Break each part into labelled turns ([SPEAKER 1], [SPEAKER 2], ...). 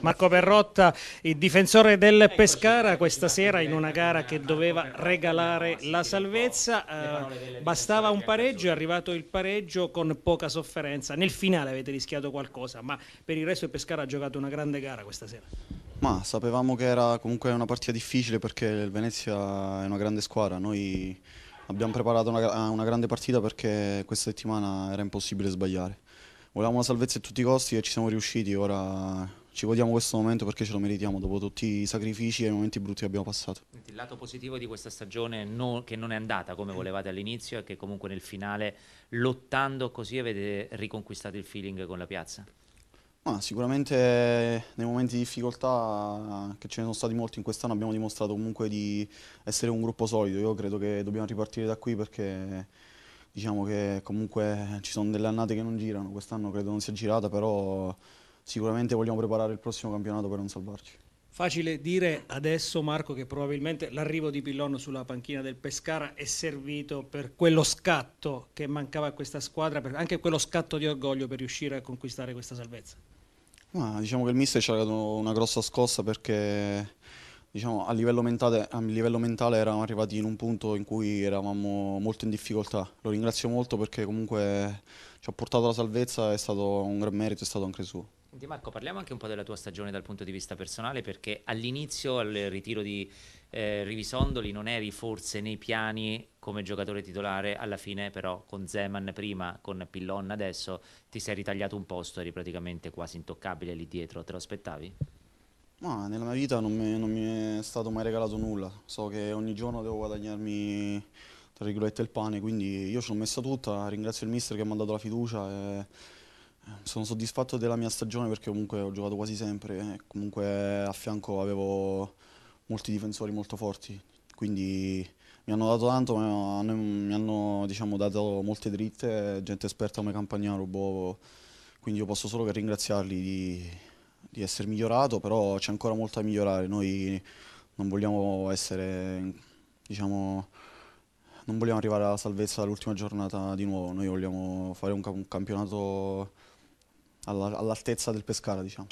[SPEAKER 1] Marco Perrotta, il difensore del Pescara, questa sera in una gara che doveva regalare la salvezza, eh, bastava un pareggio, è arrivato il pareggio con poca sofferenza. Nel finale avete rischiato qualcosa, ma per il resto il Pescara ha giocato una grande gara questa sera.
[SPEAKER 2] Ma sapevamo che era comunque una partita difficile perché il Venezia è una grande squadra, noi abbiamo preparato una, ah, una grande partita perché questa settimana era impossibile sbagliare. Volevamo la salvezza a tutti i costi e ci siamo riusciti, ora ci godiamo questo momento perché ce lo meritiamo dopo tutti i sacrifici e i momenti brutti che abbiamo passato.
[SPEAKER 3] Il lato positivo di questa stagione no, che non è andata come volevate all'inizio e che comunque nel finale lottando così avete riconquistato il feeling con la piazza?
[SPEAKER 2] Ma sicuramente nei momenti di difficoltà, che ce ne sono stati molti in quest'anno, abbiamo dimostrato comunque di essere un gruppo solido. Io credo che dobbiamo ripartire da qui perché diciamo che comunque ci sono delle annate che non girano. Quest'anno credo non sia girata, però sicuramente vogliamo preparare il prossimo campionato per non salvarci.
[SPEAKER 1] Facile dire adesso Marco che probabilmente l'arrivo di Pillon sulla panchina del Pescara è servito per quello scatto che mancava a questa squadra, anche quello scatto di orgoglio per riuscire a conquistare questa salvezza.
[SPEAKER 2] Ma diciamo che il mister ci ha dato una grossa scossa perché diciamo, a, livello mentale, a, livello mentale, eravamo arrivati in un punto in cui eravamo molto in difficoltà. Lo ringrazio molto perché comunque ci ha portato la salvezza, è stato un gran merito, è stato anche suo.
[SPEAKER 3] Senti Marco, parliamo anche un po' della tua stagione dal punto di vista personale, perché all'inizio, al ritiro di eh, Rivisondoli, non eri forse nei piani come giocatore titolare, alla fine però con Zeman prima, con Pillon adesso, ti sei ritagliato un posto, eri praticamente quasi intoccabile lì dietro, te lo aspettavi?
[SPEAKER 2] No, nella mia vita non mi, non mi è stato mai regalato nulla, so che ogni giorno devo guadagnarmi tra virgolette il pane, quindi io ci ho messa tutta, ringrazio il mister che mi ha dato la fiducia. E sono soddisfatto della mia stagione perché comunque ho giocato quasi sempre eh. comunque a fianco avevo molti difensori molto forti, quindi mi hanno dato tanto, ma mi hanno diciamo, dato molte dritte, gente esperta come Campagnaro, boh, quindi io posso solo che ringraziarli di, di essere migliorato, però c'è ancora molto da migliorare, noi non vogliamo essere, diciamo, non vogliamo arrivare alla salvezza dall'ultima giornata di nuovo, noi vogliamo fare un, un campionato all'altezza all del Pescara. Diciamo.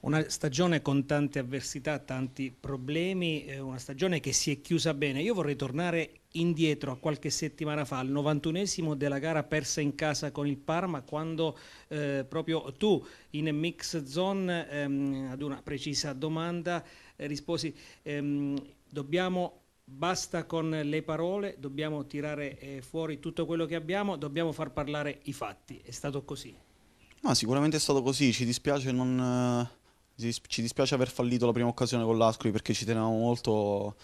[SPEAKER 1] Una stagione con tante avversità, tanti problemi, eh, una stagione che si è chiusa bene. Io vorrei tornare indietro a qualche settimana fa, al 91esimo della gara persa in casa con il Parma, quando eh, proprio tu in mix zone ehm, ad una precisa domanda eh, risposi ehm, dobbiamo basta con le parole, dobbiamo tirare eh, fuori tutto quello che abbiamo, dobbiamo far parlare i fatti. È stato così.
[SPEAKER 2] No, sicuramente è stato così, ci dispiace, non, eh, ci dispiace aver fallito la prima occasione con l'Ascoli perché ci tenevamo molto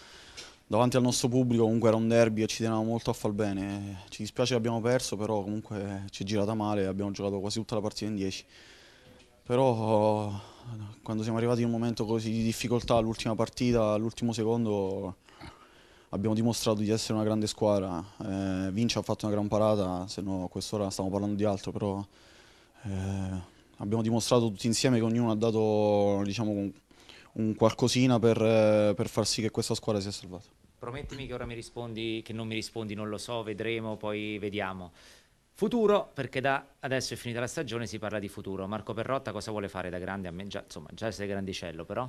[SPEAKER 2] davanti al nostro pubblico, comunque era un derby e ci tenevamo molto a far bene. Ci dispiace che abbiamo perso, però comunque ci è girata male, abbiamo giocato quasi tutta la partita in 10. Però quando siamo arrivati in un momento così di difficoltà l'ultima partita, l'ultimo secondo, abbiamo dimostrato di essere una grande squadra. Eh, Vinci ha fatto una gran parata, se no a quest'ora stiamo parlando di altro, però eh, abbiamo dimostrato tutti insieme che ognuno ha dato diciamo, un qualcosina per, eh, per far sì che questa squadra sia salvata.
[SPEAKER 3] Promettimi che ora mi rispondi, che non mi rispondi, non lo so, vedremo, poi vediamo. Futuro, perché da adesso è finita la stagione si parla di futuro. Marco Perrotta cosa vuole fare da grande? A me già, insomma, già sei grandicello però.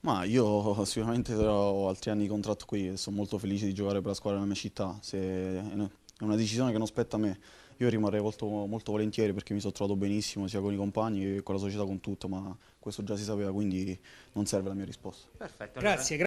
[SPEAKER 2] Ma io sicuramente ho altri anni di contratto qui e sono molto felice di giocare per la squadra della mia città. Se è una decisione che non spetta a me io rimarrei molto, molto, volentieri perché mi sono trovato benissimo sia con i compagni che con la società, con tutto, ma questo già si sapeva, quindi non serve la mia risposta.
[SPEAKER 1] Perfetto. Grazie.